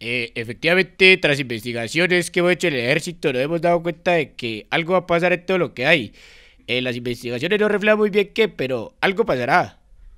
Eh, efectivamente, tras investigaciones que hemos hecho en el ejército, nos hemos dado cuenta de que algo va a pasar en todo lo que hay. Eh, las investigaciones no reflejan muy bien qué, pero algo pasará.